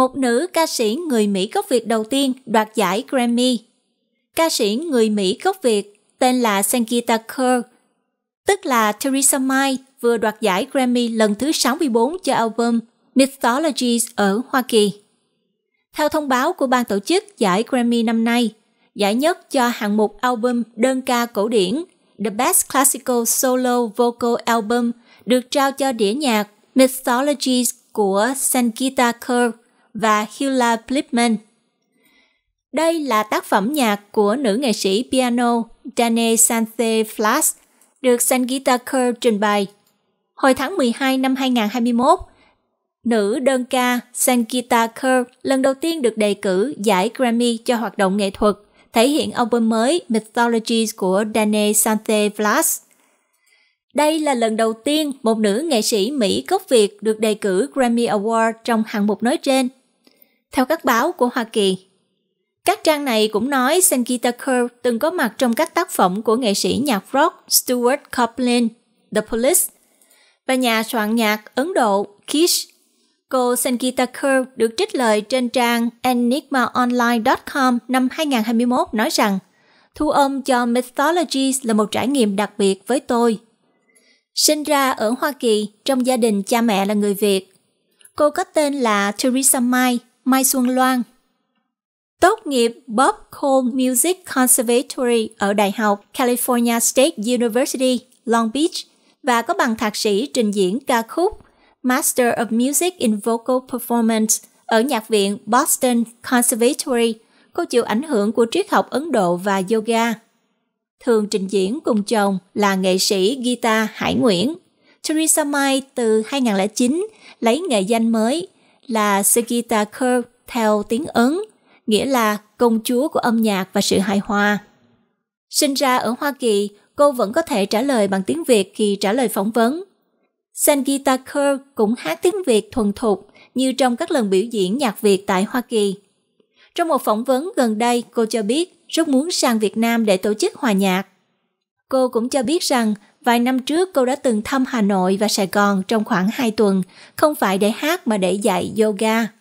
một nữ ca sĩ người Mỹ gốc Việt đầu tiên đoạt giải Grammy. Ca sĩ người Mỹ gốc Việt tên là Sangeeta Kerr, tức là Theresa May vừa đoạt giải Grammy lần thứ 64 cho album Mythologies ở Hoa Kỳ. Theo thông báo của ban tổ chức giải Grammy năm nay, giải nhất cho hạng mục album đơn ca cổ điển The Best Classical Solo Vocal Album được trao cho đĩa nhạc Mythologies của Sangeeta Kerr và Hilla Blipman. Đây là tác phẩm nhạc của nữ nghệ sĩ piano Dane Sante Flas được Sangeeta Kaur trình bày. Hồi tháng 12 năm 2021, nữ đơn ca Sangeeta Kaur lần đầu tiên được đề cử giải Grammy cho hoạt động nghệ thuật, thể hiện album mới Mythologies của Dane Sante Flas. Đây là lần đầu tiên một nữ nghệ sĩ Mỹ gốc Việt được đề cử Grammy Award trong hạng mục nói trên – theo các báo của Hoa Kỳ. Các trang này cũng nói Sangeeta Kerr từng có mặt trong các tác phẩm của nghệ sĩ nhạc rock Stuart Copeland, The Police, và nhà soạn nhạc Ấn Độ Kish. Cô Sangeeta Kerr được trích lời trên trang enigmaonline.com năm 2021 nói rằng Thu âm cho Mythologies là một trải nghiệm đặc biệt với tôi. Sinh ra ở Hoa Kỳ trong gia đình cha mẹ là người Việt. Cô có tên là teresa Mai Mai Xuân Loan. Tốt nghiệp Bob Cole Music Conservatory ở Đại học California State University, Long Beach và có bằng thạc sĩ trình diễn ca khúc Master of Music in Vocal Performance ở Nhạc viện Boston Conservatory. Cô chịu ảnh hưởng của triết học Ấn Độ và yoga. Thường trình diễn cùng chồng là nghệ sĩ guitar Hải Nguyễn. Theresa Mai từ 2009 lấy nghệ danh mới – là Segita Kerr theo tiếng Ấn, nghĩa là công chúa của âm nhạc và sự hài hòa. Sinh ra ở Hoa Kỳ, cô vẫn có thể trả lời bằng tiếng Việt khi trả lời phỏng vấn. Sangeeta Kerr cũng hát tiếng Việt thuần thục như trong các lần biểu diễn nhạc Việt tại Hoa Kỳ. Trong một phỏng vấn gần đây, cô cho biết rất muốn sang Việt Nam để tổ chức hòa nhạc. Cô cũng cho biết rằng Vài năm trước cô đã từng thăm Hà Nội và Sài Gòn trong khoảng 2 tuần, không phải để hát mà để dạy yoga.